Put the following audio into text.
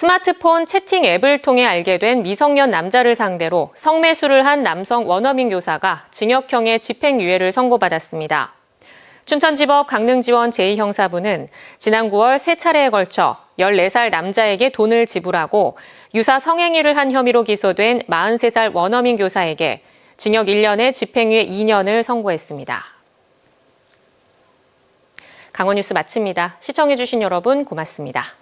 스마트폰 채팅 앱을 통해 알게 된 미성년 남자를 상대로 성매수를 한 남성 원어민 교사가 징역형의 집행유예를 선고받았습니다. 춘천지법 강릉지원 제2형사부는 지난 9월 세 차례에 걸쳐 14살 남자에게 돈을 지불하고 유사 성행위를 한 혐의로 기소된 43살 원어민 교사에게 징역 1년에 집행유예 2년을 선고했습니다. 강원 뉴스 마칩니다. 시청해주신 여러분 고맙습니다.